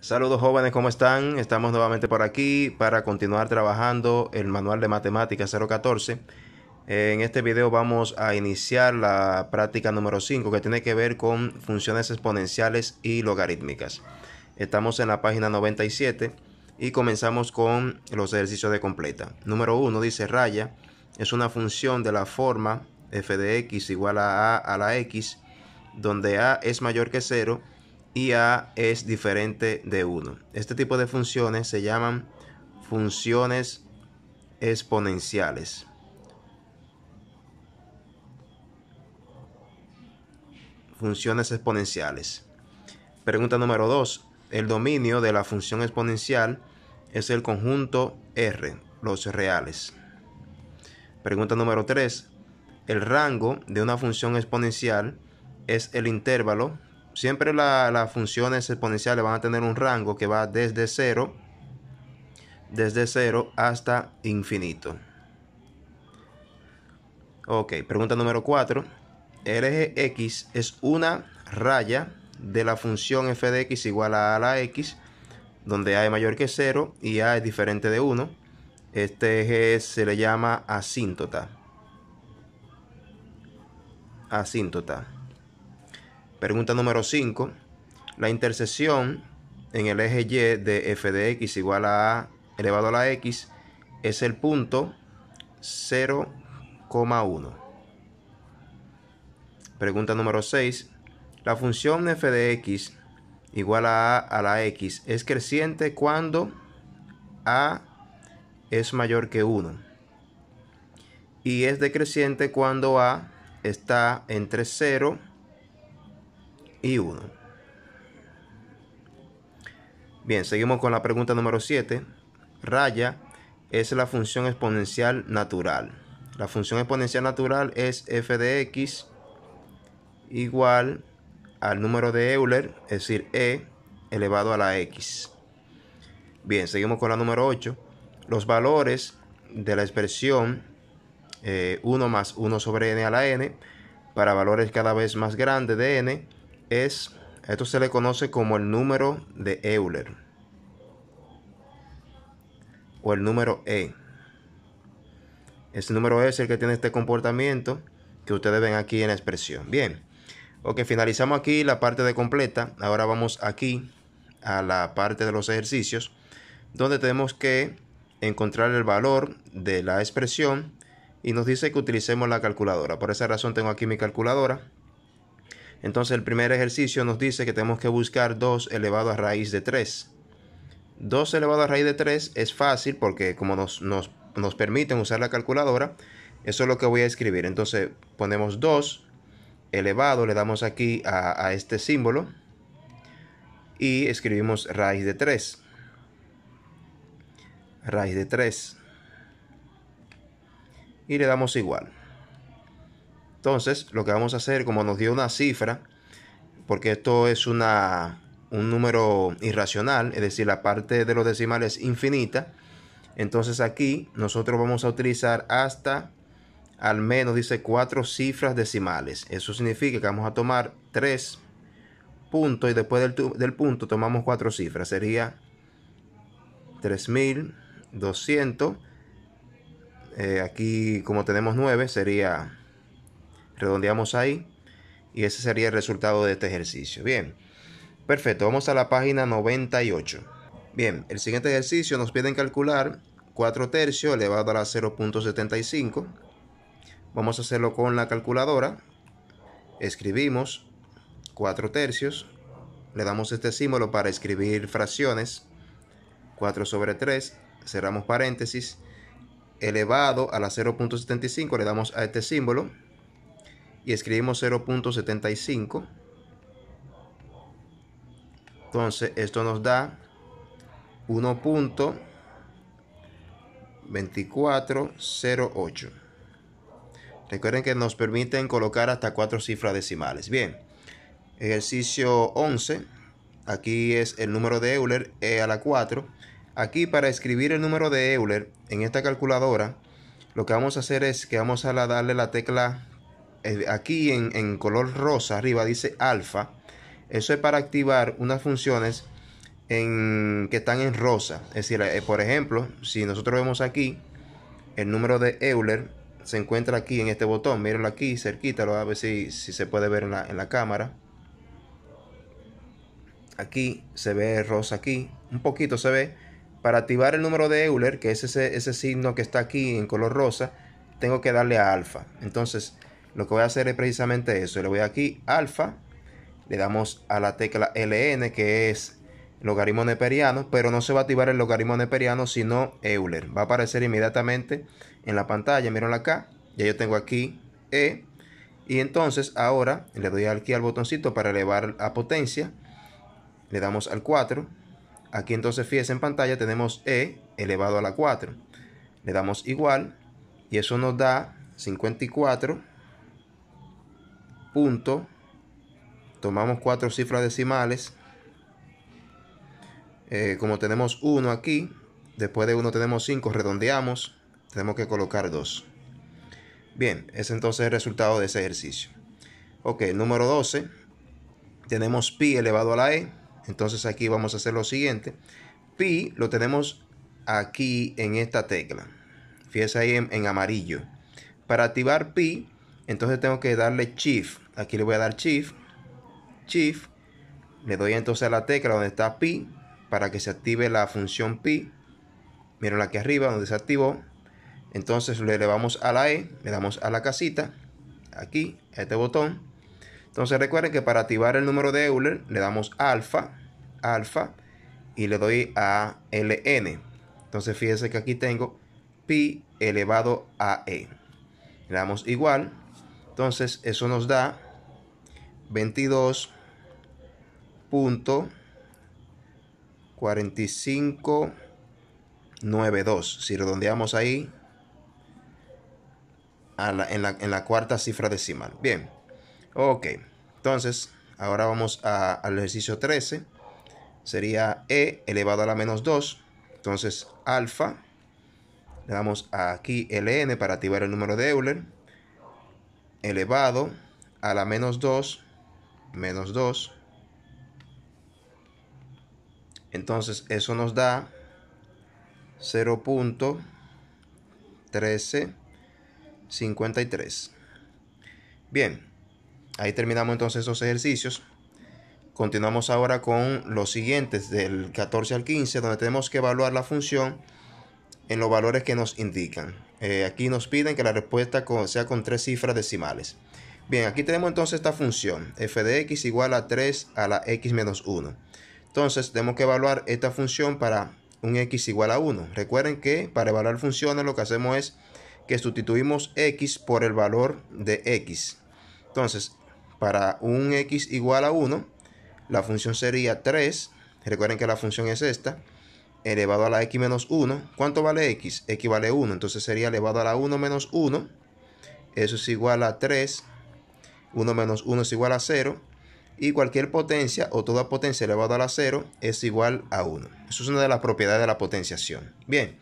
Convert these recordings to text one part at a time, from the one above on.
Saludos jóvenes, ¿cómo están? Estamos nuevamente por aquí para continuar trabajando el manual de matemáticas 014. En este video vamos a iniciar la práctica número 5 que tiene que ver con funciones exponenciales y logarítmicas. Estamos en la página 97 y comenzamos con los ejercicios de completa. Número 1 dice raya es una función de la forma f de x igual a a a la x donde a es mayor que 0 y es diferente de 1. Este tipo de funciones se llaman funciones exponenciales. Funciones exponenciales. Pregunta número 2. El dominio de la función exponencial es el conjunto R, los reales. Pregunta número 3. El rango de una función exponencial es el intervalo Siempre las funciones exponenciales van a tener un rango que va desde 0 desde 0 hasta infinito. Ok, pregunta número 4. El eje X es una raya de la función f de x igual a a la x, donde a es mayor que 0 y a es diferente de 1. Este eje se le llama asíntota. Asíntota. Pregunta número 5. La intersección en el eje Y de f de x igual a a elevado a la x es el punto 0,1. Pregunta número 6. La función f de x igual a a a la x es creciente cuando a es mayor que 1 y es decreciente cuando a está entre 0 y y 1. Bien, seguimos con la pregunta número 7. Raya es la función exponencial natural. La función exponencial natural es f de x igual al número de Euler, es decir, e elevado a la x. Bien, seguimos con la número 8. Los valores de la expresión 1 eh, más 1 sobre n a la n para valores cada vez más grandes de n es, esto se le conoce como el número de Euler o el número E. Ese número E es el que tiene este comportamiento que ustedes ven aquí en la expresión. Bien, ok, finalizamos aquí la parte de completa. Ahora vamos aquí a la parte de los ejercicios donde tenemos que encontrar el valor de la expresión y nos dice que utilicemos la calculadora. Por esa razón tengo aquí mi calculadora. Entonces el primer ejercicio nos dice que tenemos que buscar 2 elevado a raíz de 3. 2 elevado a raíz de 3 es fácil porque como nos, permiten usar la calculadora, eso es lo que voy a escribir. Entonces ponemos 2 elevado, le damos aquí a, a este símbolo y escribimos raíz de 3. Raíz de 3. Y le damos igual. Entonces, lo que vamos a hacer, como nos dio una cifra, porque esto es una, un número irracional, es decir, la parte de los decimales es infinita, entonces aquí nosotros vamos a utilizar hasta al menos, dice, cuatro cifras decimales. Eso significa que vamos a tomar tres puntos y después del, punto tomamos cuatro cifras. Sería 3200. Eh, aquí como tenemos 9 sería redondeamos ahí y ese sería el resultado de este ejercicio. Bien, perfecto, vamos a la página 98. Bien, el siguiente ejercicio nos piden calcular 4 tercios elevado a la 0.75. Vamos a hacerlo con la calculadora. Escribimos 4 tercios. Le damos este símbolo para escribir fracciones. 4 sobre 3. Cerramos paréntesis. Elevado a la 0.75 le damos a este símbolo y escribimos 0.75. Entonces esto nos da 1.2408. Recuerden que nos permiten colocar hasta cuatro cifras decimales. Bien, ejercicio 11. Aquí es el número de Euler, E a la 4. Aquí para escribir el número de Euler en esta calculadora, lo que vamos a hacer es que vamos a darle la tecla eh, aquí en, color rosa arriba dice alfa. Eso es para activar unas funciones en, que están en rosa. Es decir, eh, por ejemplo, si nosotros vemos aquí el número de Euler, se encuentra aquí en este botón. Mírenlo aquí cerquita, lo a ver si, se puede ver en la, cámara. Aquí se ve rosa aquí, un poquito se ve. Para activar el número de Euler, que es ese, ese signo que está aquí en color rosa, tengo que darle a alfa. Entonces, lo que voy a hacer es precisamente eso. Le voy aquí, alfa, le damos a la tecla ln, que es logaritmo neperiano, pero no se va a activar el logaritmo neperiano, sino Euler. Va a aparecer inmediatamente en la pantalla, miren acá. Ya yo tengo aquí E. Y entonces ahora le doy aquí al botoncito para elevar a potencia. Le damos al 4. Aquí entonces fíjense en pantalla tenemos E elevado a la 4. Le damos igual y eso nos da 54 punto, tomamos cuatro cifras decimales, eh, como tenemos uno aquí, después de uno tenemos 5, redondeamos, tenemos que colocar dos. Bien, ese entonces el resultado de ese ejercicio. Ok, número 12, tenemos pi elevado a la e, entonces aquí vamos a hacer lo siguiente. Pi lo tenemos aquí en esta tecla, fíjese ahí en amarillo. Para activar pi, entonces tengo que darle shift Aquí le voy a dar Shift. Shift. Le doy entonces a la tecla donde está Pi para que se active la función Pi. Miren aquí arriba donde se activó. Entonces le elevamos a la E, le damos a la casita, aquí, a este botón. Entonces recuerden que para activar el número de Euler le damos alfa, alfa, y le doy a LN. Entonces fíjense que aquí tengo pi elevado a E. Le damos igual. Entonces eso nos da 22 punto si redondeamos ahí en, la, cuarta cifra decimal bien ok entonces ahora vamos al ejercicio 13 sería e elevado a la menos 2 entonces alfa le damos aquí ln para activar el número de Euler elevado a la menos 2 menos 2. Entonces eso nos da 0.1353. Bien, ahí terminamos entonces esos ejercicios. Continuamos ahora con los siguientes del 14 al 15, donde tenemos que evaluar la función en los valores que nos indican. Eh, aquí nos piden que la respuesta sea con tres cifras decimales. Bien, aquí tenemos entonces esta función, f de x igual a 3 a la x menos 1. Entonces tenemos que evaluar esta función para un x igual a 1. Recuerden que para evaluar funciones lo que hacemos es que sustituimos x por el valor de x. Entonces, para un x igual a 1, la función sería 3. Recuerden que la función es esta. Elevado a la x menos 1. ¿Cuánto vale x? x vale 1. Entonces sería elevado a la 1 menos 1. Eso es igual a 3 1 menos 1 es igual a 0. Y cualquier potencia o toda potencia elevada a la 0 es igual a 1. Eso es una de las propiedades de la potenciación. Bien.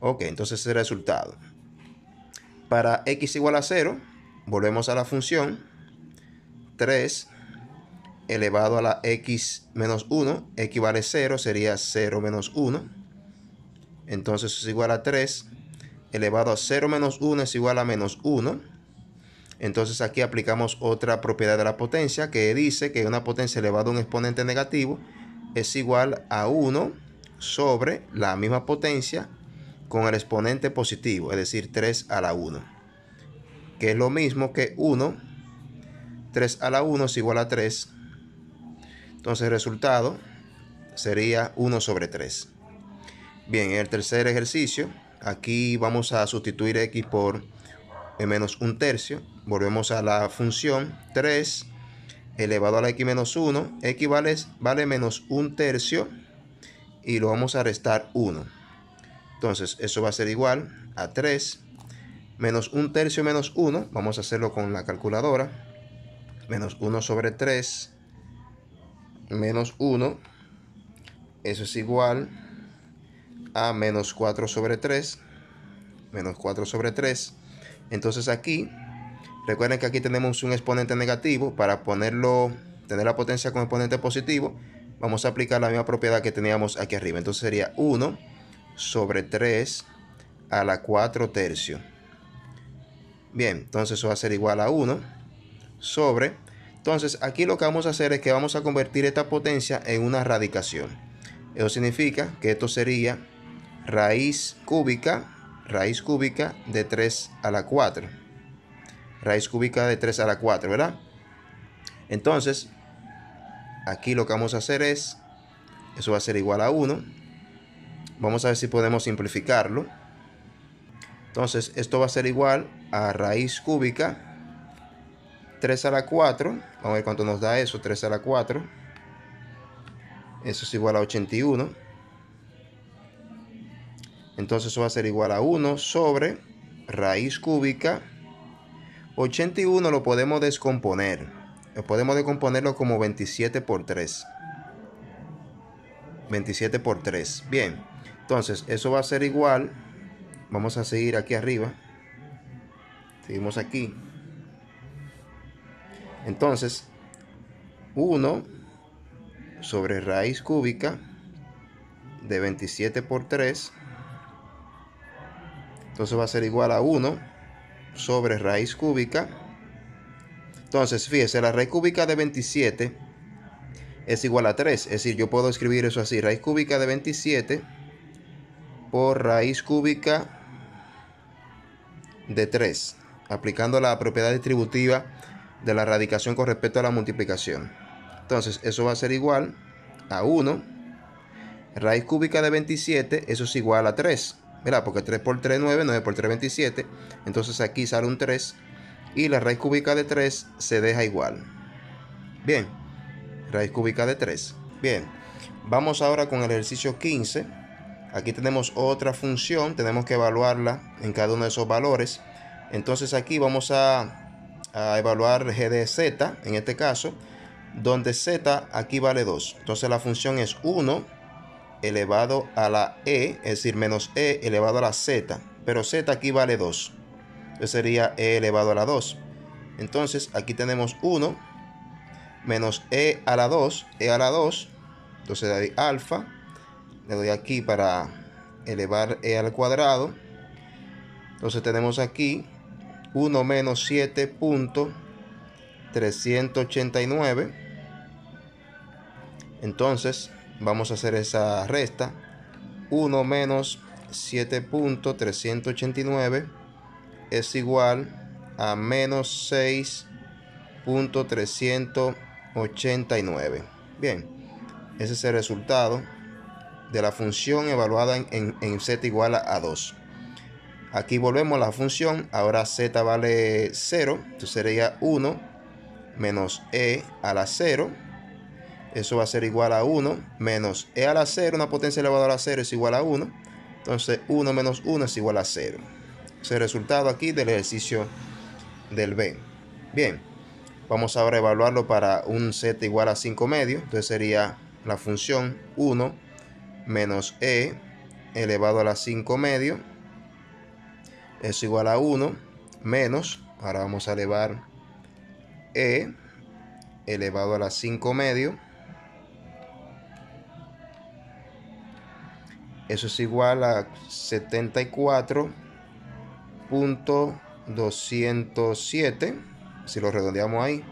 Ok, entonces es el resultado. Para x igual a 0, volvemos a la función 3 elevado a la x menos 1, x vale 0, sería 0 menos 1. Entonces es igual a 3 elevado a 0 menos 1 es igual a menos 1 entonces aquí aplicamos otra propiedad de la potencia que dice que una potencia elevada a un exponente negativo es igual a 1 sobre la misma potencia con el exponente positivo, es decir, 3 a la 1. Que es lo mismo que 1, 3 a la 1 es igual a 3. Entonces el resultado sería 1 sobre 3. Bien, en el tercer ejercicio, aquí vamos a sustituir x por menos un tercio volvemos a la función 3 elevado a la x menos 1, x vale, menos 1 tercio y lo vamos a restar 1. Entonces eso va a ser igual a 3 menos 1 tercio menos 1, vamos a hacerlo con la calculadora, menos 1 sobre 3 menos 1, eso es igual a menos 4 sobre 3, menos 4 sobre 3. Entonces aquí Recuerden que aquí tenemos un exponente negativo. Para ponerlo, tener la potencia con exponente positivo, vamos a aplicar la misma propiedad que teníamos aquí arriba. Entonces sería 1 sobre 3 a la 4 tercio Bien, entonces eso va a ser igual a 1 sobre... Entonces aquí lo que vamos a hacer es que vamos a convertir esta potencia en una radicación. Eso significa que esto sería raíz cúbica, raíz cúbica de 3 a la 4 raíz cúbica de 3 a la 4, ¿verdad? Entonces, aquí lo que vamos a hacer es, eso va a ser igual a 1. Vamos a ver si podemos simplificarlo. Entonces, esto va a ser igual a raíz cúbica 3 a la 4. Vamos a ver cuánto nos da eso, 3 a la 4. Eso es igual a 81. Entonces eso va a ser igual a 1 sobre raíz cúbica 81 lo podemos descomponer. Lo podemos descomponerlo como 27 por 3. 27 por 3. Bien. Entonces, eso va a ser igual. Vamos a seguir aquí arriba. Seguimos aquí. Entonces, 1 sobre raíz cúbica de 27 por 3. Entonces va a ser igual a 1 sobre raíz cúbica. Entonces, fíjese, la raíz cúbica de 27 es igual a 3. Es decir, yo puedo escribir eso así. Raíz cúbica de 27 por raíz cúbica de 3. Aplicando la propiedad distributiva de la radicación con respecto a la multiplicación. Entonces, eso va a ser igual a 1. Raíz cúbica de 27, eso es igual a 3. ¿verdad? Porque 3 por 3 es 9, 9 por 3 es 27. Entonces aquí sale un 3 y la raíz cúbica de 3 se deja igual. Bien, raíz cúbica de 3. Bien, vamos ahora con el ejercicio 15. Aquí tenemos otra función, tenemos que evaluarla en cada uno de esos valores. Entonces aquí vamos a, a evaluar g de z, en este caso, donde z aquí vale 2. Entonces la función es 1 elevado a la e, es decir, menos e elevado a la z. Pero z aquí vale 2. Entonces sería e elevado a la 2. Entonces aquí tenemos 1 menos e a la 2, e a la 2. Entonces le doy alfa. Le doy aquí para elevar e al cuadrado. Entonces tenemos aquí 1 menos 7.389. Entonces vamos a hacer esa resta. 1 menos 7.389 es igual a menos 6.389. Bien, ese es el resultado de la función evaluada en, z igual a, a 2. Aquí volvemos a la función, ahora z vale 0, entonces sería 1 menos e a la 0 eso va a ser igual a 1 menos e a la 0, una potencia elevada a la 0 es igual a 1. Entonces 1 menos 1 es igual a 0. Es el resultado aquí del ejercicio del B. Bien, vamos ahora a evaluarlo para un z igual a 5 medio. Entonces sería la función 1 menos e elevado a la 5 medio es igual a 1 menos, ahora vamos a elevar e elevado a la 5 medio Eso es igual a 74.207. Si lo redondeamos ahí.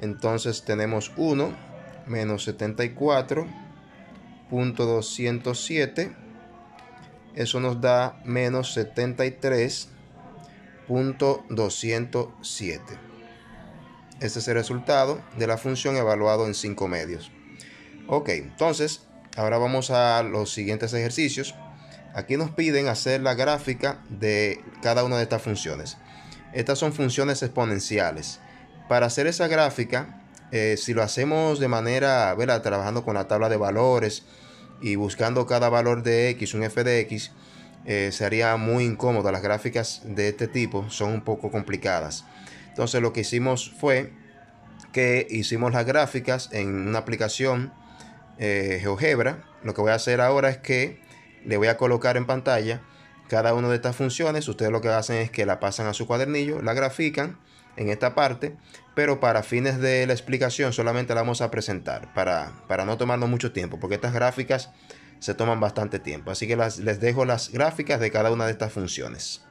Entonces tenemos 1 menos 74.207. Eso nos da menos 73.207. Este es el resultado de la función evaluado en 5 medios. Ok, entonces Ahora vamos a los siguientes ejercicios. Aquí nos piden hacer la gráfica de cada una de estas funciones. Estas son funciones exponenciales. Para hacer esa gráfica, eh, si lo hacemos de manera, ¿verdad? trabajando con la tabla de valores y buscando cada valor de x, un f de x, eh, sería muy incómodo. Las gráficas de este tipo son un poco complicadas. Entonces lo que hicimos fue que hicimos las gráficas en una aplicación eh, GeoGebra, lo que voy a hacer ahora es que le voy a colocar en pantalla cada una de estas funciones. Ustedes lo que hacen es que la pasan a su cuadernillo, la grafican en esta parte, pero para fines de la explicación solamente la vamos a presentar para, no tomarnos mucho tiempo, porque estas gráficas se toman bastante tiempo. Así que les dejo las gráficas de cada una de estas funciones.